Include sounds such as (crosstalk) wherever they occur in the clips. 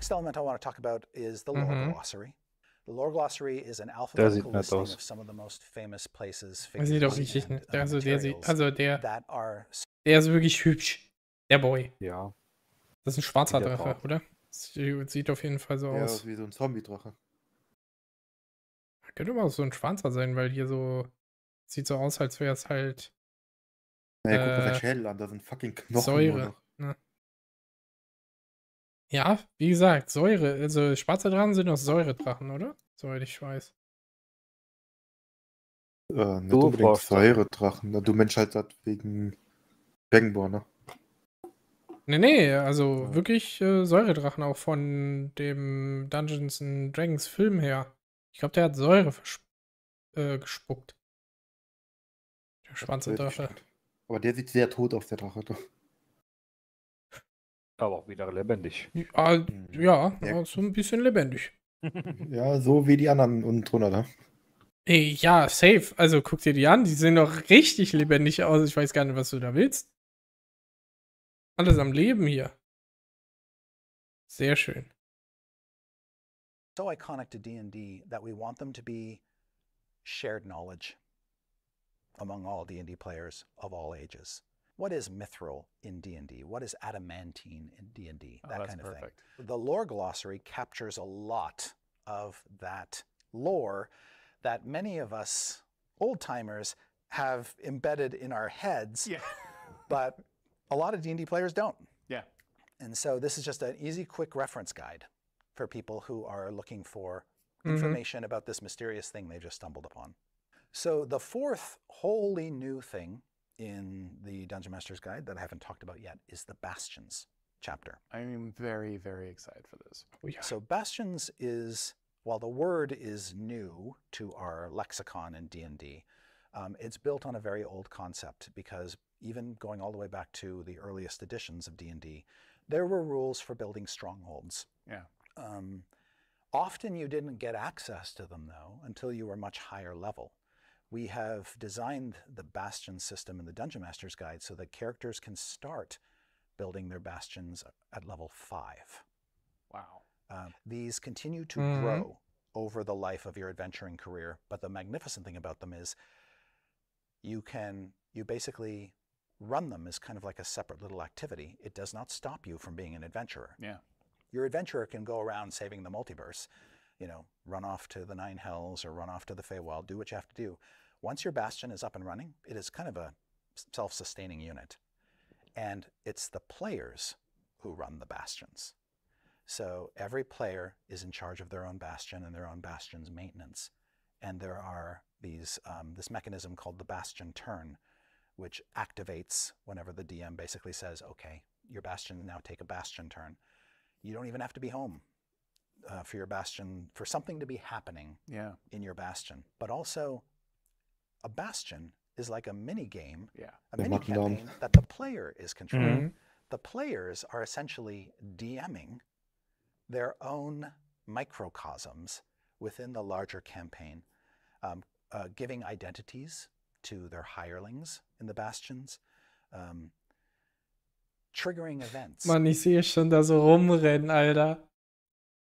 next element I want to talk about is the lore mm-hmm. glossary. The lore glossary is an alphabetical listing aus. of some of the most famous places, figures, sieht auch richtig, ne? Uh, also der sieht, also der, der ist wirklich hübsch. Der Boy. Ja. Das ist ein schwarzer Drache, oder? Sieht, sieht auf jeden Fall so ja, aus. Ja, wie so ein Zombie-Drache. Könnte mal so ein schwarzer sein, weil hier so sieht so aus, als wäre es halt. Naja, äh, guck mal, äh, an, da sind fucking Knochen. Säure. Ne? Ja, wie gesagt, Säure. Also schwarze Drachen sind auch Säuredrachen, oder? Soweit ich weiß. Äh, nicht du unbedingt Säuredrachen. Na, ne? du Mensch halt das wegen Dragonborn, ne? Nee, nee, also ja. wirklich äh, Säuredrachen auch von dem Dungeons and Dragons Film her. Ich glaube, der hat Säure äh, gespuckt. Der schwarze Drache. Aber der sieht sehr tot aus, der Drache. doch. Aber auch wieder lebendig. Ah, mhm. Ja, ja, ja. so ein bisschen lebendig. (laughs) Ja, so wie die anderen unten drunter, ne? ja, safe. Also guck dir die an, die sehen doch richtig lebendig aus. Ich weiß gar nicht, was du da willst. Alles am Leben hier. Sehr schön. So iconic to D&D that we want them to be shared knowledge among all D&D players of all ages. what is mithril in D&D? What is adamantine in D&D? Oh, that oh, kind of perfect. thing. The lore glossary captures a lot of that lore that many of us old timers have embedded in our heads. Yeah. (laughs) but a lot of D&D players don't. Yeah. And so this is just an easy quick reference guide for people who are looking for mm-hmm. information mm-hmm. about this mysterious thing they just stumbled upon. So the fourth wholly new thing in the Dungeon Master's Guide that I haven't talked about yet is the Bastions chapter. I'm very, very excited for this. So Bastions is, while the word is new to our lexicon in D&D, um, it's built on a very old concept because even going all the way back to the earliest editions of D&D, there were rules for building strongholds. Yeah. Um, often you didn't get access to them, though, until you were much higher level we have designed the bastion system in the Dungeon Master's Guide so that characters can start building their bastions at level five. Wow. Um, these continue to mm-hmm. grow over the life of your adventuring career, but the magnificent thing about them is you can, you basically run them as kind of like a separate little activity. It does not stop you from being an adventurer. Yeah. Your adventurer can go around saving the multiverse, you know, run off to the Nine Hells or run off to the Feywild, do what you have to do. Once your bastion is up and running, it is kind of a self-sustaining unit. And it's the players who run the bastions. So every player is in charge of their own bastion and their own bastion's maintenance. And there are these um, this mechanism called the bastion turn, which activates whenever the DM basically says, "Okay, your bastion now take a bastion turn." You don't even have to be home uh, for your bastion for something to be happening yeah. in your bastion. But also, a bastion is like a mini game, yeah. a mini campaign that the player is controlling. Mm -hmm. The players are essentially DMing their own microcosms within the larger campaign, um, uh, giving identities to their hirelings in the bastions. Um, triggering events. Mann, ich sehe schon da so rumrennen, Alter.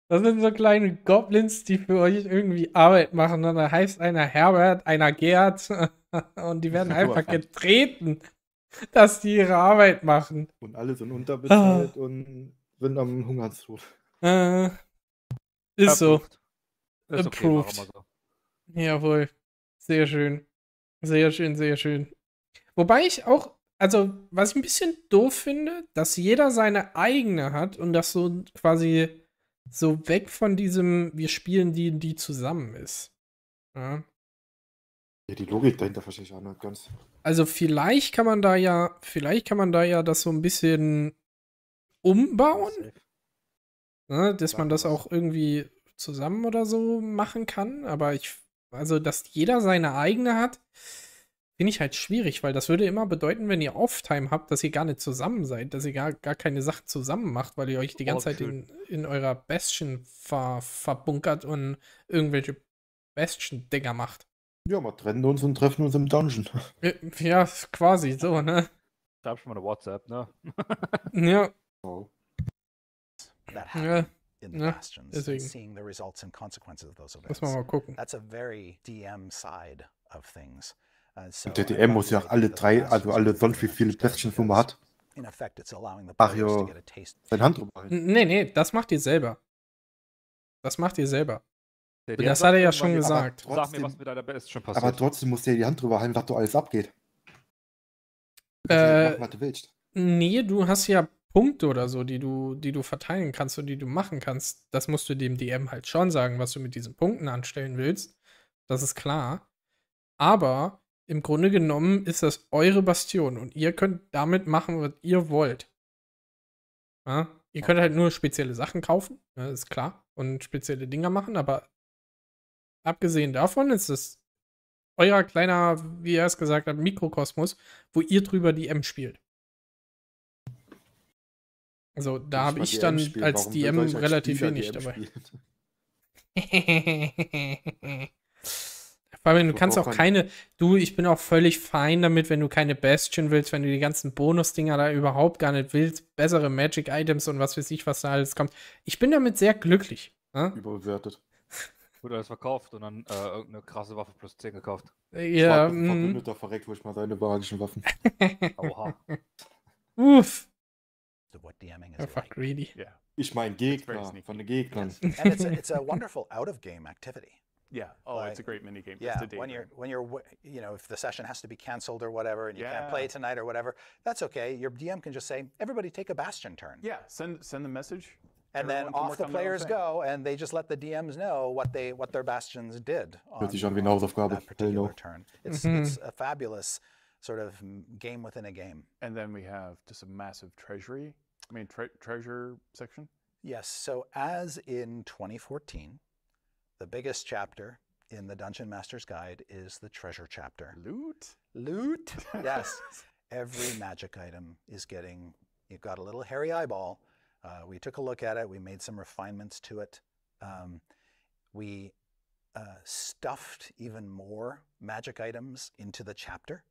Das sind so kleine Goblins, die für euch irgendwie Arbeit machen. Und ne? dann heißt einer Herbert, einer Gerd. (laughs) Und die werden (laughs) einfach getreten, dass die ihre Arbeit machen. Und alle sind unterbezahlt ah. und sind am Hungerstod. Äh, ist so. Ist Approved. Okay, so. Jawohl. Sehr schön. Sehr schön, sehr schön. Wobei ich auch, also was ich ein bisschen doof finde, dass jeder seine eigene hat und das so quasi so weg von diesem, wir spielen die, die zusammen ist. Ja. ja, die Logik dahinter verstehe ich auch nicht ganz. Also vielleicht kann man da ja, vielleicht kann man da ja das so ein bisschen umbauen. Ne, dass man das auch irgendwie zusammen oder so machen kann. Aber ich, also, dass jeder seine eigene hat, Finde ich halt schwierig, weil das würde immer bedeuten, wenn ihr Off-Time habt, dass ihr gar nicht zusammen seid, dass ihr gar, gar keine Sachen zusammen macht, weil ihr euch die ganze oh, Zeit in, in eurer Bastion ver, verbunkert und irgendwelche Bastion-Dinger macht. Ja, wir trennen uns und treffen uns im Dungeon. (laughs) Äh, ja, quasi so, ne? Ich hab schon mal eine WhatsApp, ne? (laughs) ja. Oh. ja. in the ja, bastions deswegen. and seeing the results and consequences of those events. That's a very DM side of things. Also, und der DM äh, muss ja auch alle drei, also alle sonst wie viele Plätzchen man hat. Ach jo, Hand drüber. Nee, nee, das macht ihr selber. Das macht ihr selber. Der das hat er ja schon gesagt. Trotzdem, Sag mir, was mit deiner Best schon passiert. Aber trotzdem musst du ja die Hand drüber halten, dass du alles abgeht. Äh, also, machen, was du willst. Nee, du hast ja Punkte oder so, die du, die du verteilen kannst und die du machen kannst. Das musst du dem DM halt schon sagen, was du mit diesen Punkten anstellen willst. Das ist klar. Aber im Grunde genommen ist das eure Bastion und ihr könnt damit machen, was ihr wollt. Ja? Ihr könnt halt nur spezielle Sachen kaufen, ne, ist klar, und spezielle Dinger machen, aber abgesehen davon ist es euer kleiner, wie er es gesagt hat, Mikrokosmos, wo ihr drüber die M spielt. Also da habe ich dann als DM relativ wenig dabei. (laughs) Vor allem, du, kannst auch keine, du, ich bin auch völlig fein damit, wenn du keine Bastion willst, wenn du die ganzen Bonus-Dinger da überhaupt gar nicht willst, bessere Magic-Items und was für sich, was da alles kommt. Ich bin damit sehr glücklich. Ne? Überbewertet. (laughs) (laughs) Wurde alles verkauft und dann äh, irgendeine krasse Waffe plus 10 gekauft. Ja. Ähm, Verbündeter verreckt ich mal seine magischen Waffen. (laughs) Oha. Uff. So what DMing is Einfach like. greedy. Yeah. Ich meine Gegner, von den Gegnern. And it's a, it's a wonderful out-of-game activity. Yeah. Oh, like, it's a great mini game. Yeah. when you're when you're you know if the session has to be canceled or whatever and you yeah. can't play tonight or whatever, that's okay. Your DM can just say, "Everybody take a bastion turn." Yeah. Send send the message. And Everyone then off the players go, and they just let the DMs know what they what their bastions did on, on that particular turn. It's mm -hmm. it's a fabulous sort of game within a game. And then we have just a massive treasury. I mean, tre treasure section. Yes. So as in 2014, the biggest chapter in the Dungeon Master's Guide is the treasure chapter. Loot? Loot? (laughs) Yes. Every magic item is getting, you've got a little hairy eyeball. Uh, we took a look at it, we made some refinements to it. Um, we uh, stuffed even more magic items into the chapter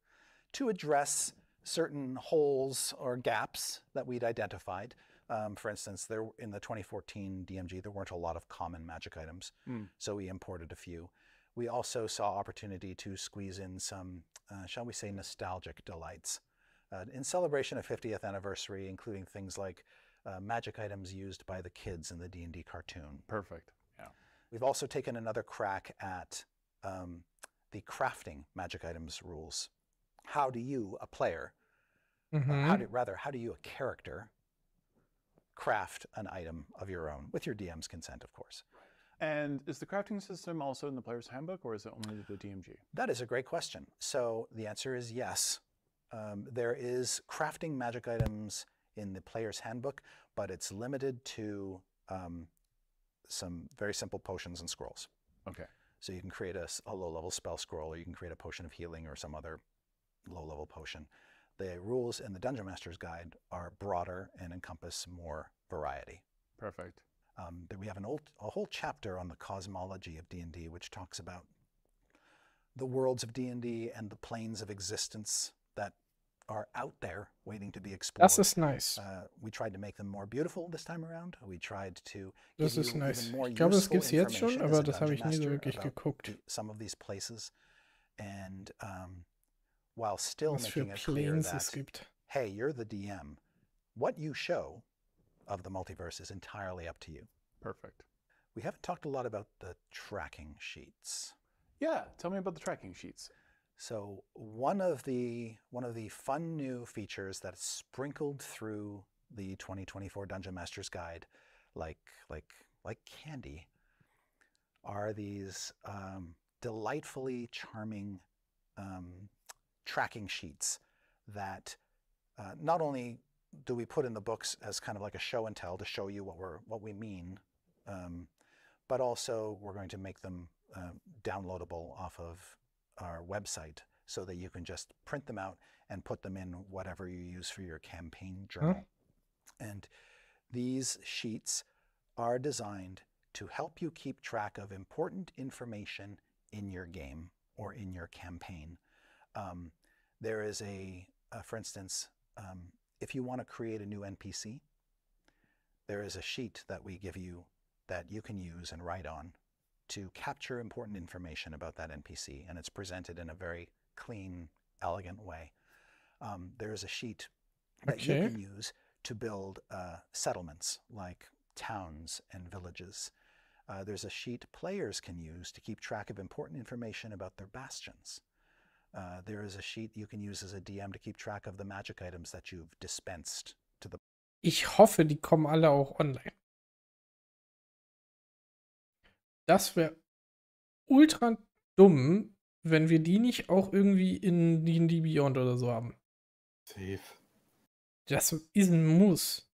to address certain holes or gaps that we'd identified. Um, for instance, there in the 2014 DMG, there weren't a lot of common magic items, mm. so we imported a few. We also saw opportunity to squeeze in some, uh, shall we say, nostalgic delights. Uh, in celebration of 50th anniversary, including things like uh, magic items used by the kids in the D&D cartoon. Perfect, yeah. We've also taken another crack at um, the crafting magic items rules. How do you, a player, mm -hmm. how mm-hmm. do, rather, how do you, a character, craft an item of your own with your DM's consent, of course. And is the crafting system also in the player's handbook, or is it only the DMG? That is a great question. So the answer is yes. Um, there is crafting magic items in the player's handbook, but it's limited to um, some very simple potions and scrolls. Okay. So you can create a, a low-level spell scroll, or you can create a potion of healing, or some other low-level potion the rules in the Dungeon Master's Guide are broader and encompass more variety. Perfect. Um, we have an old, a whole chapter on the cosmology of D&D, which talks about the worlds of D&D and the planes of existence that are out there waiting to be explored. This is nice. Uh, we tried to make them more beautiful this time around. We tried to das give ist nice. more ich glaube, das gibt's jetzt schon, aber das habe ich nie so wirklich geguckt. Some of these places and um, while still making it clear that, hey, you're the DM. What you show of the multiverse is entirely up to you. Perfect. We haven't talked a lot about the tracking sheets. Yeah, tell me about the tracking sheets. So one of the one of the fun new features that's sprinkled through the 2024 Dungeon Master's Guide, like like like candy, are these um, delightfully charming um, tracking sheets that uh, not only do we put in the books as kind of like a show and tell to show you what we're what we mean, um, but also we're going to make them uh, downloadable off of our website so that you can just print them out and put them in whatever you use for your campaign journal. Mm. And these sheets are designed to help you keep track of important information in your game or in your campaign um, there is a, uh, for instance, um, if you want to create a new NPC, there is a sheet that we give you that you can use and write on to capture important information about that NPC, and it's presented in a very clean, elegant way. Um, there is a sheet that okay. you can use to build uh, settlements like towns and villages. Uh, there's a sheet players can use to keep track of important information about their bastions. Uh, there is a sheet you can use as a DM to keep track of the magic items that you've dispensed to the. Ich hoffe, die kommen alle auch online. Das wäre ultra dumm, wenn wir die nicht auch irgendwie in D&D Beyond oder so haben. Safe. Das ist ein Muss.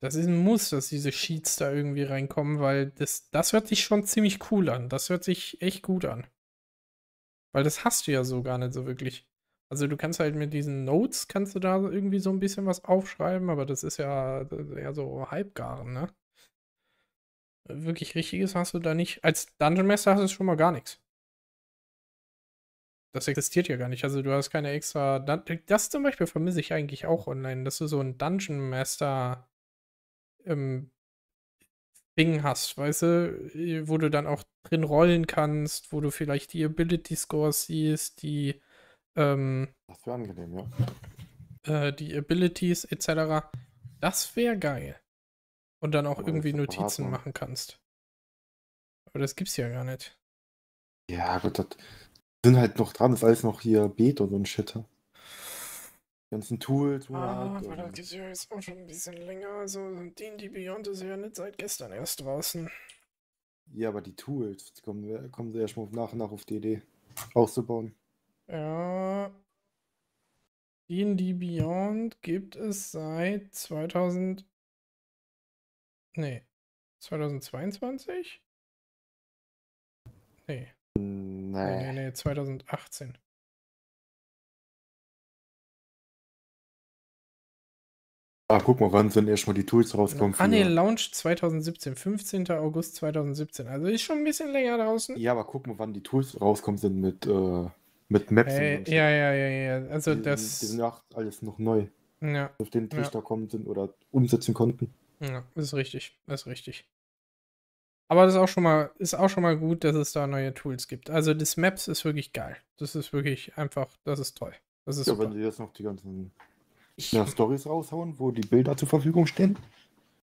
Das ist ein Muss, dass diese Sheets da irgendwie reinkommen, weil das, das hört sich schon ziemlich cool an. Das hört sich echt gut an. Weil das hast du ja so gar nicht so wirklich. Also du kannst halt mit diesen Notes, kannst du da irgendwie so ein bisschen was aufschreiben, aber das ist ja eher so halbgaren, ne? Wirklich richtiges hast du da nicht. Als Dungeon Master hast du schon mal gar nichts. Das existiert ja gar nicht. Also du hast keine extra... Dun das zum Beispiel vermisse ich eigentlich auch online, dass du so einen Dungeon Master ähm, Ding hast, weißt du, äh, wo du dann auch drin rollen kannst, wo du vielleicht die Ability Scores siehst, die ähm, Das wäre angenehm, ja. Äh, die Abilities etc. Das wäre geil. Und dann auch ja, irgendwie Notizen verraten. machen kannst. Aber das gibt's ja gar nicht. Ja, gut, das sind halt noch dran, das ist alles noch hier Beet und so ein Shit ganzen Tools. wo Ah, aber das gibt ja jetzt auch schon ein bisschen länger. Also D&D Beyond ist ja nicht seit gestern erst draußen. Ja, aber die Tools, die kommen, kommen sie ja schon nach und nach auf die Idee, auszubauen. Ja. D&D Beyond gibt es seit 2000... Nee. 2022? Hm, nee. Nee. Nee, nee, 2018. Ah, guck mal, wann sind erstmal die Tools rauskommen. Ah, nee, Launch 2017, 15. August 2017. Also ist schon ein bisschen länger draußen. Ja, aber guck mal, wann die Tools rauskommen sind mit, äh, mit Maps. Hey, und ja, ja, ja, ja. Also die, das. Die sind ja alles noch neu. Ja. Auf den Trichter ja. kommen sind oder umsetzen konnten. Ja, ist richtig. Ist richtig. Aber das ist auch schon mal, ist auch schon mal gut, dass es da neue Tools gibt. Also das Maps ist wirklich geil. Das ist wirklich einfach, das ist toll. Das ist ja, super. wenn sie jetzt noch die ganzen ich, ja, Stories raushauen, wo die Bilder zur Verfügung stehen?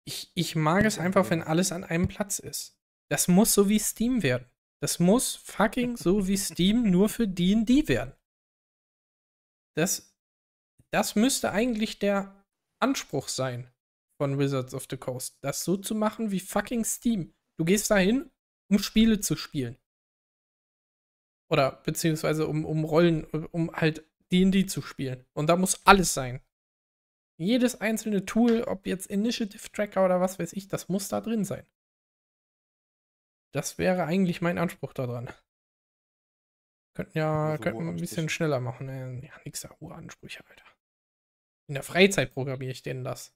Ich, ich mag es einfach, wenn alles an einem Platz ist. Das muss so wie Steam werden. Das muss fucking so wie Steam (laughs) nur für D&D werden. Das, das müsste eigentlich der Anspruch sein von Wizards of the Coast, das so zu machen wie fucking Steam. Du gehst dahin, um Spiele zu spielen. Oder beziehungsweise um, um Rollen, um halt D&D zu spielen. Und da muss alles sein. Jedes einzelne Tool, ob jetzt Initiative Tracker oder was weiß ich, das muss da drin sein. Das wäre eigentlich mein Anspruch daran. Könnten ja also könnten ein bisschen schneller machen. Äh, ja, nix da, Uransprüche, Alter. In der Freizeit programmiere ich denen das.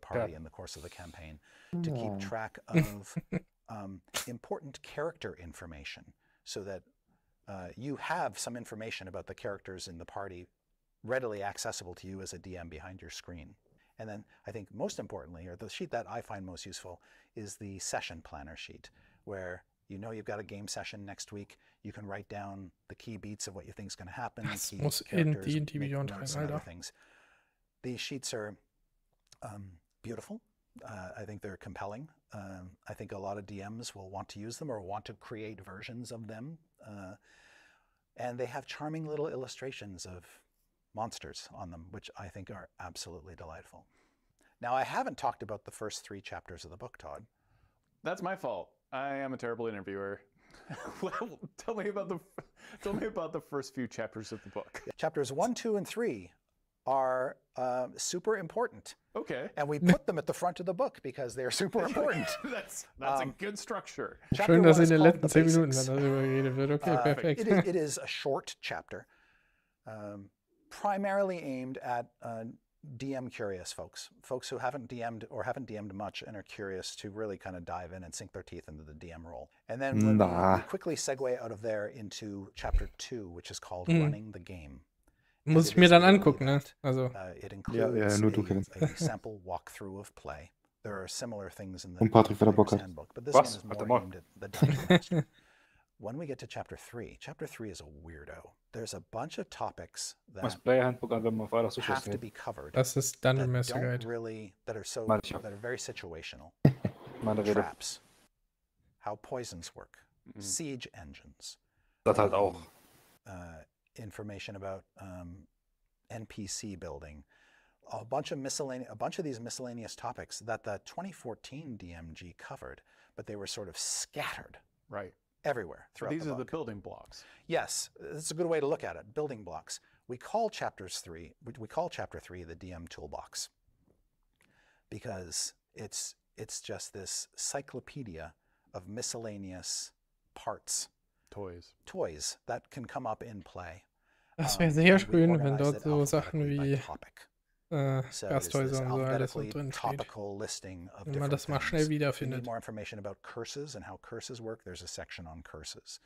Party in the course of the campaign to keep track (laughs) of um, important character information so that uh, you have some information about the characters in the party readily accessible to you as a DM behind your screen. And then I think most importantly, or the sheet that I find most useful, is the session planner sheet, where you know you've got a game session next week. You can write down the key beats of what you think is going to happen. That's key what's in D&D Beyond other things. These sheets are um, beautiful. Uh, I think they're compelling. Um, I think a lot of DMs will want to use them or want to create versions of them. Uh, and they have charming little illustrations of monsters on them, which I think are absolutely delightful. Now, I haven't talked about the first three chapters of the book, Todd. That's my fault. I am a terrible interviewer. (laughs) tell me about the tell me about the first few chapters of the book. (laughs) Chapters one, two, and three are uh, super important. Okay. And we put them at the front of the book because they're super (laughs) important. that's that's um, a good structure. Schön, dass in den letzten Okay, It is, a short chapter. Um, primarily aimed at uh, DM curious folks, folks who haven't DM'd or haven't DM'd much and are curious to really kind of dive in and sink their teeth into the DM role. And then nah. we quickly segue out of there into chapter two, which is called mm. Running the Game. Muss ich mir dann angucken, ne? Also. Uh, it includes ja, ja, nur du a, a (laughs) sample walkthrough of play. There are similar things in the, Patrick, Handbook, but this Was? one is more aimed at the dungeon (laughs) when we get to chapter three, chapter three is a weirdo. There's a bunch of topics that have to be covered. That's this dungeon master guide. Really, that are so that are very situational. (laughs) Traps, how poisons work, mm-hmm. siege engines. That halt auch. Uh, information about um, NPC building, a bunch of miscellaneous, a bunch of these miscellaneous topics that the 2014 DMG covered, but they were sort of scattered. Right everywhere throughout so these the are the building blocks yes that's a good way to look at it building blocks we call chapters 3 we call chapter 3 the dm toolbox because it's it's just this cyclopedia of miscellaneous parts toys toys that can come up in play Es wäre sehr schön, wenn dort so Sachen wie äh, so it's so alles topical listing of Wenn man das mal schnell wiederfindet. more information about curses and how curses work. There's a section on curses.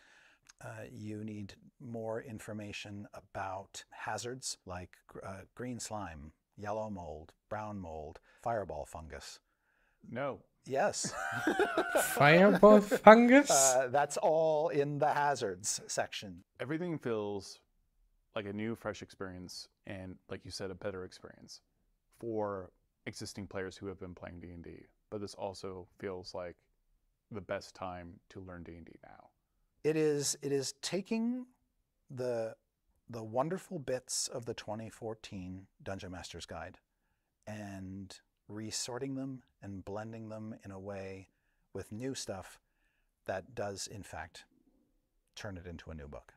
Uh, you need more information about hazards like uh, green slime, yellow mold, brown mold, fireball fungus. No. Yes. (laughs) fireball fungus? Uh, that's all in the hazards section. Everything feels like a new, fresh experience and like you said a better experience for existing players who have been playing D&D but this also feels like the best time to learn D&D now it is it is taking the the wonderful bits of the 2014 Dungeon Master's Guide and resorting them and blending them in a way with new stuff that does in fact turn it into a new book.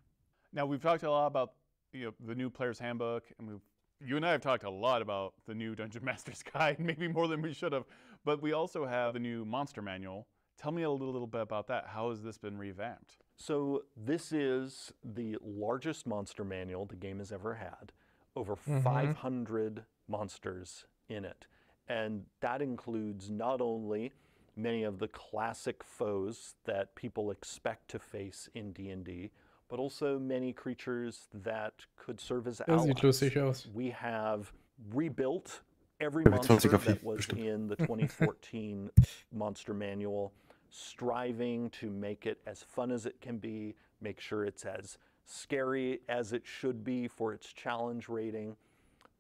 Now we've talked a lot about you know, the new player's handbook, and we've you and I have talked a lot about the new Dungeon (laughs) Master's Guide, (laughs) maybe more than we should have, but we also have the new Monster Manual. Tell me a little, little bit about that. How has this been revamped? So, this is the largest monster manual the game has ever had, over mm-hmm. 500 monsters in it. And that includes not only many of the classic foes that people expect to face in D&D, but also many creatures that could serve as allies. sieht aus. We have rebuilt every monster that was in the (laughs) 2014 monster manual, striving to make it as fun as it can be, make sure it's as scary as it should be for its challenge rating.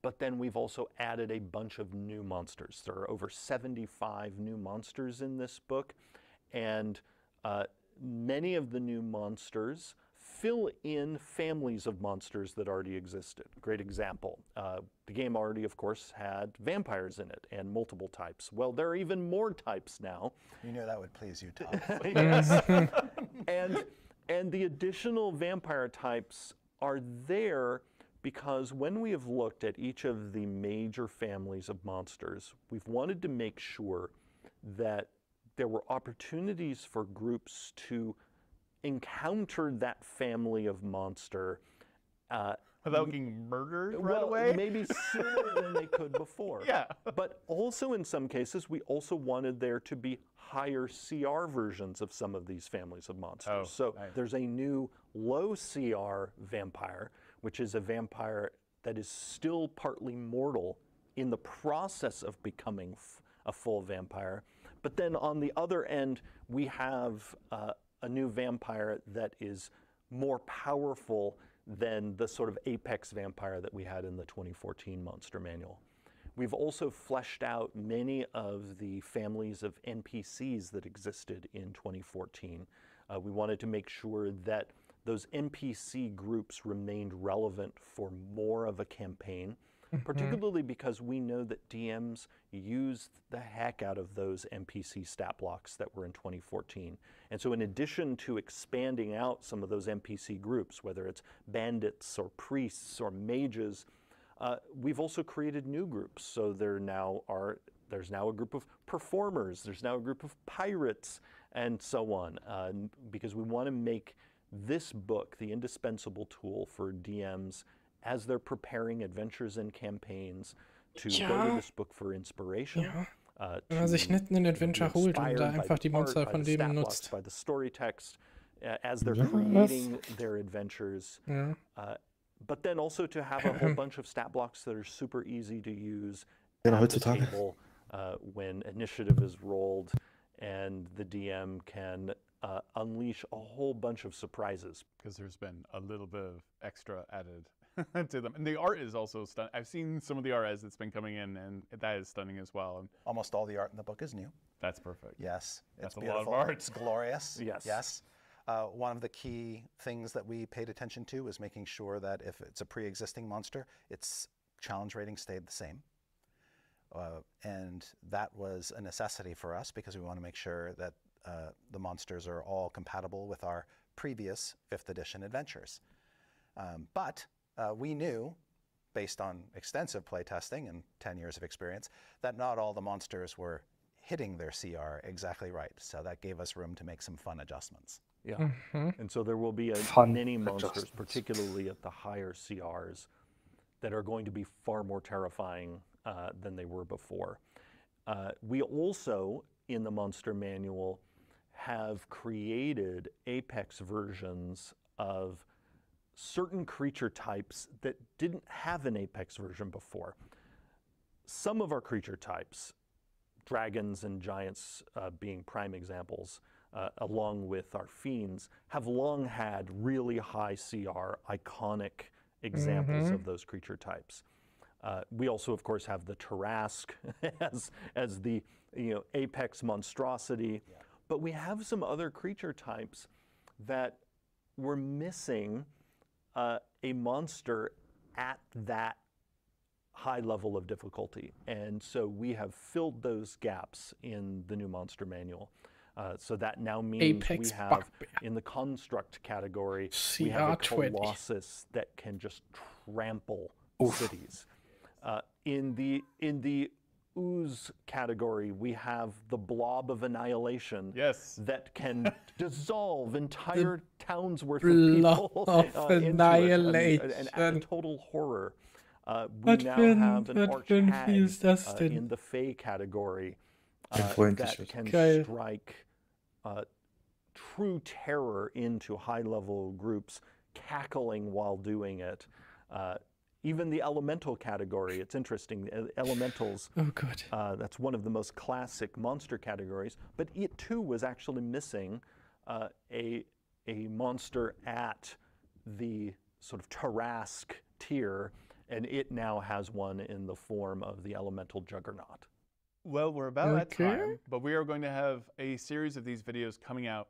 But then we've also added a bunch of new monsters. There are over 75 new monsters in this book, and uh, many of the new monsters fill in families of monsters that already existed. Great example. Uh, the game already, of course, had vampires in it and multiple types. Well, there are even more types now. You know that would please you, Tom. (laughs) Mm-hmm. and, and the additional vampire types are there because when we have looked at each of the major families of monsters, we've wanted to make sure that there were opportunities for groups to encountered that family of monster. Uh, Without getting murdered right well, away? maybe (laughs) sooner than they could before. Yeah. But also in some cases, we also wanted there to be higher CR versions of some of these families of monsters. Oh, so nice. there's a new low CR vampire, which is a vampire that is still partly mortal in the process of becoming a full vampire. But then on the other end, we have uh, a new vampire that is more powerful than the sort of apex vampire that we had in the 2014 Monster Manual. We've also fleshed out many of the families of NPCs that existed in 2014. Uh, we wanted to make sure that those NPC groups remained relevant for more of a campaign. Mm-hmm. particularly because we know that DMs used the heck out of those MPC stat blocks that were in 2014. And so in addition to expanding out some of those MPC groups, whether it's bandits or priests or mages, uh, we've also created new groups. So there now are there's now a group of performers, there's now a group of pirates, and so on, uh, because we want to make this book the indispensable tool for DMs as they're preparing adventures and campaigns to ja. go to this book for inspiration. Uh, ja. Uh, Wenn man sich netten in Adventure holt und da einfach die Monster von nutzt. By the story text, uh, as they're ja, creating was? their adventures. Ja. Uh, but then also to have a whole (clears throat) bunch of stat blocks that are super easy to use ja, heutzutage. Table, uh, when initiative is rolled and the DM can uh, unleash a whole bunch of surprises. Because there's been a little bit of extra added (laughs) to them. And the art is also stunning. I've seen some of the art as it's been coming in, and that is stunning as well. And Almost all the art in the book is new. That's perfect. Yes, it's That's beautiful. It's glorious. (laughs) yes. Yes. Uh, one of the key things that we paid attention to is making sure that if it's a pre-existing monster, its challenge rating stayed the same. Uh, and that was a necessity for us because we want to make sure that uh, the monsters are all compatible with our previous fifth edition adventures. Um, but uh, we knew, based on extensive playtesting and 10 years of experience, that not all the monsters were hitting their CR exactly right. So that gave us room to make some fun adjustments. Yeah. Mm-hmm. And so there will be a, many monsters, particularly at the higher CRs, that are going to be far more terrifying uh, than they were before. Uh, we also, in the monster manual, have created apex versions of certain creature types that didn't have an Apex version before. Some of our creature types, dragons and giants uh, being prime examples, uh, along with our fiends, have long had really high CR, iconic examples mm-hmm. of those creature types. Uh, we also, of course, have the Tarrasque (laughs) as, as the you know, apex monstrosity. Yeah. But we have some other creature types that were missing uh, a monster at that high level of difficulty. And so we have filled those gaps in the new monster manual. Uh, so that now means Apex we have in the construct category CR we have a colossus 20. that can just trample Oof. cities. Uh, in the in the ooze category, we have the blob of annihilation. Yes. That can (laughs) dissolve entire the towns worth of people of uh, (laughs) annihilation. Into And, total horror. Uh, we hat now have an arch hag, Uh, in the Fey category uh, that can strike uh, true terror into high-level groups, cackling while doing it. Uh, even the elemental category. It's interesting. Uh, elementals. Oh, good. Uh, that's one of the most classic monster categories. But it too was actually missing uh, a a monster at the sort of Tarrasque tier, and it now has one in the form of the elemental juggernaut. Well, we're about okay. at time, but we are going to have a series of these videos coming out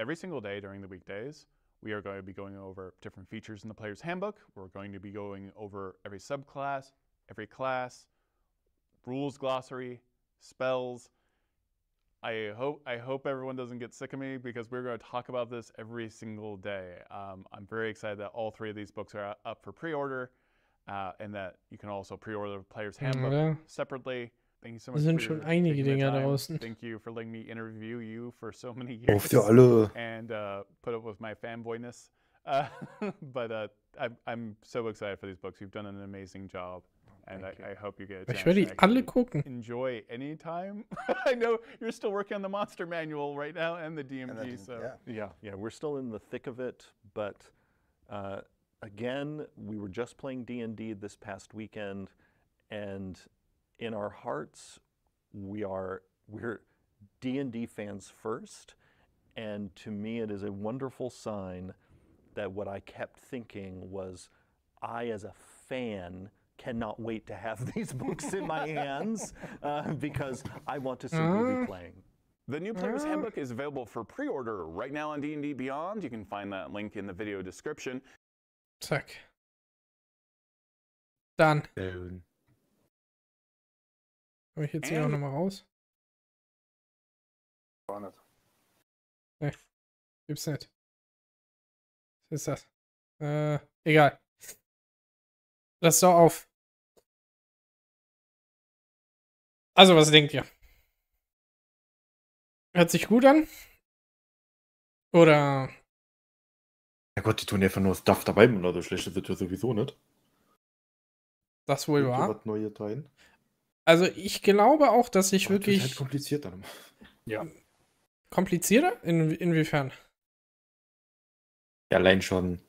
every single day during the weekdays. We are going to be going over different features in the player's handbook. We're going to be going over every subclass, every class, rules glossary, spells. I hope I hope everyone doesn't get sick of me because we're going to talk about this every single day. Um, I'm very excited that all three of these books are up for pre-order, uh, and that you can also pre-order the Player's Handbook mm -hmm. separately. So much sind schon einige Dinger draußen. Thank you for letting me interview you for so many years. alle. And uh, put up with my fanboyness. Uh, (laughs) but uh, I'm, I'm so excited for these books. You've done an amazing job. And I, I, hope you get a Ich werde die gucken. Enjoy anytime. (laughs) I know you're still working on the monster manual right now and the DMG. And so yeah. yeah, yeah, we're still in the thick of it. But uh, again, we were just playing D and D this past weekend, and in our hearts, we are we're D&D fans first, and to me it is a wonderful sign that what I kept thinking was I as a fan cannot wait to have (laughs) these books in my hands uh, because I want to see Ruby uh-huh. playing. The New Player's uh-huh. Handbook is available for pre-order right now on D&D Beyond. You can find that link in the video description. Check. Done. Komme ich jetzt hier auch äh? nochmal raus? War nicht. Nee. Gibt's nicht. Was ist das? Äh, egal. Lass doch auf. Also, was denkt ihr? Hört sich gut an? Oder. Ja Gott, die tun ja einfach nur Stuff dabei, oder so schlecht ist ja sowieso nicht. Das wohl wahr. Neues teilen. Also ich glaube auch, dass ich oh, wirklich. Halt komplizierter. Ja. Komplizierter? In, inwiefern? allein schon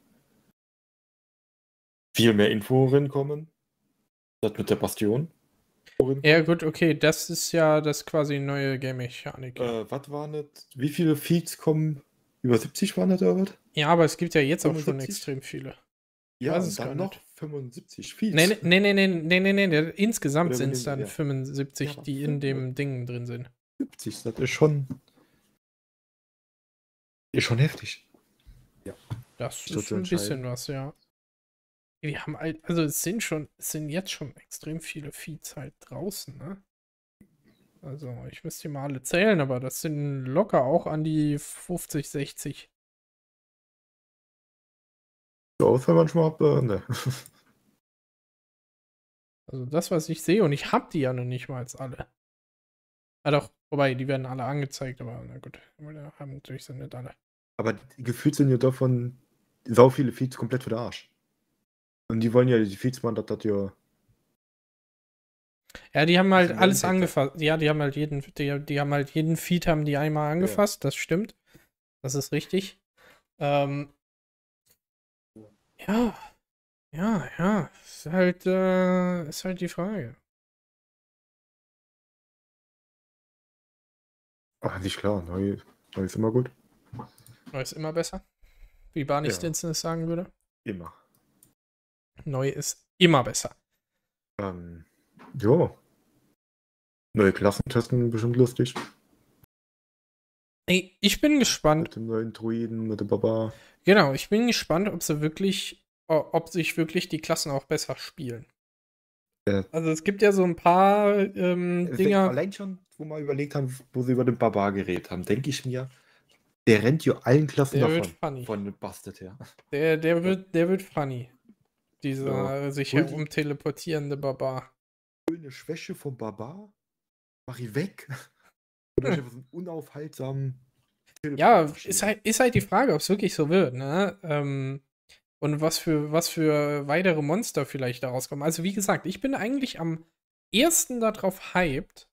viel mehr Info rinkommen. Das mit der Bastion. Ja, gut, okay, das ist ja das quasi neue Game-Mechanik. Äh, was waren das? Wie viele Feeds kommen? Über 70 waren das, oder was? Ja, aber es gibt ja jetzt auch schon extrem viele. Ja, weiß es gar noch 75 Feeds. Nee, nee, nee, nee, nee, nee, nee, nee. insgesamt sind es dann ja. 75, ja, die in dem Ding drin sind. 70, das ist schon. Ist schon heftig. Ja. Das, das ist ein bisschen was, ja. Wir haben halt, also es sind schon, es sind jetzt schon extrem viele Feeds halt draußen, ne? Also ich müsste die mal alle zählen, aber das sind locker auch an die 50, 60 aus, wenn man schon mal ab, ne? (laughs) Also das, was ich sehe, und ich hab die ja noch nicht mal als alle. Ah doch, wobei, die werden alle angezeigt, aber na gut, haben natürlich sind nicht alle. Aber gefühlt sind ja davon so viele Feeds komplett für den Arsch. Und die wollen ja die Feeds machen, dass das ja. Ja, die haben halt alles angefasst. Ja, die haben halt jeden, die, die, haben halt jeden Feed haben die einmal angefasst, ja. das stimmt. Das ist richtig. Ähm, ja, ja, ja. Ist halt, äh, ist halt die Frage. Ach, nicht klar. Neu, neu ist immer gut. Neu ist immer besser. Wie Barney ja. Stinson es sagen würde. Immer. Neu ist immer besser. Ähm, jo. Neue Klassen testen bestimmt lustig. Ich bin gespannt. Mit dem neuen Druiden, mit dem Baba. Genau, ich bin gespannt, ob sie wirklich, ob sich wirklich die Klassen auch besser spielen. Ja. Äh. Also es gibt ja so ein paar ähm, Dinger. Allein schon, wo wir überlegt haben, wo sie über den Barbar geredet haben, denke ich mir, der rennt ja allen Klassen der davon. Wird funny. Von Bastet her. Der, der, wird, der wird funny. Dieser ja. sich herumteleportierende Barbar. Schöne Schwäche vom Barbar. Mach ich weg. Oder einfach so einen unaufhaltsamen. Ja, ist halt, ist halt die Frage, ob es wirklich so wird, ne? Ähm, und was für, was für weitere Monster vielleicht daraus kommen. Also, wie gesagt, ich bin eigentlich am ersten darauf hyped,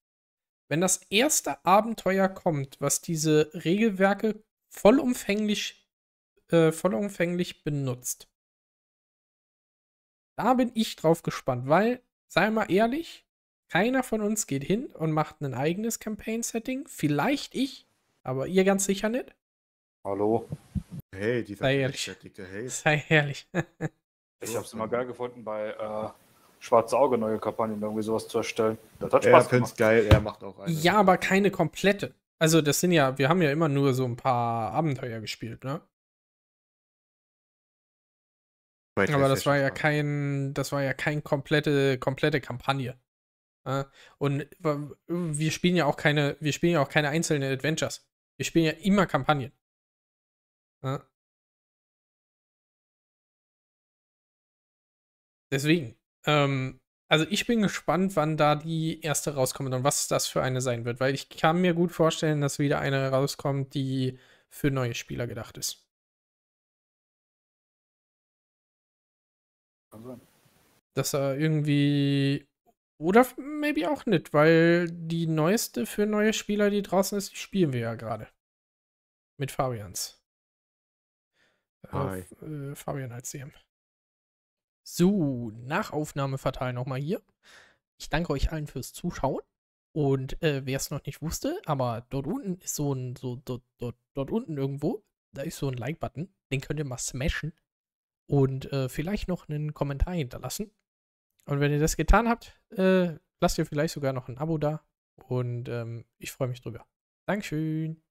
wenn das erste Abenteuer kommt, was diese Regelwerke vollumfänglich, äh, vollumfänglich benutzt. Da bin ich drauf gespannt, weil, sei mal ehrlich, keiner von uns geht hin und macht ein eigenes Campaign-Setting. Vielleicht ich, aber ihr ganz sicher nicht. Hallo. Hey, dieser Sei ehrlich. Hey. Sei ehrlich. (laughs) ich hab's ähm, immer geil gefunden, bei äh, Schwarze Auge neue Kampagnen irgendwie sowas zu erstellen. Das hat Spaß er find's geil, er macht auch eine. Ja, aber keine komplette. Also das sind ja, wir haben ja immer nur so ein paar Abenteuer gespielt, ne? aber das war ja kein, das war ja kein komplette, komplette Kampagne. Äh, und wir spielen ja auch keine, wir spielen ja auch keine einzelnen Adventures. Wir spielen ja immer Kampagnen. Äh. Deswegen. Ähm, also ich bin gespannt, wann da die erste rauskommt und was das für eine sein wird, weil ich kann mir gut vorstellen, dass wieder eine rauskommt, die für neue Spieler gedacht ist. Das äh, irgendwie oder maybe auch nicht, weil die neueste für neue Spieler, die draußen ist, die spielen wir ja gerade. Mit Fabians. Äh, Hi. Äh, Fabian als CM. So, Nachaufnahmeverteil nochmal hier. Ich danke euch allen fürs Zuschauen. Und äh, wer es noch nicht wusste, aber dort unten ist so ein, so dort, dort, dort unten irgendwo, da ist so ein Like-Button. Den könnt ihr mal smashen. Und äh, vielleicht noch einen Kommentar hinterlassen. Und wenn ihr das getan habt, äh, lasst ihr vielleicht sogar noch ein Abo da. Und ähm, ich freue mich drüber. Dankeschön.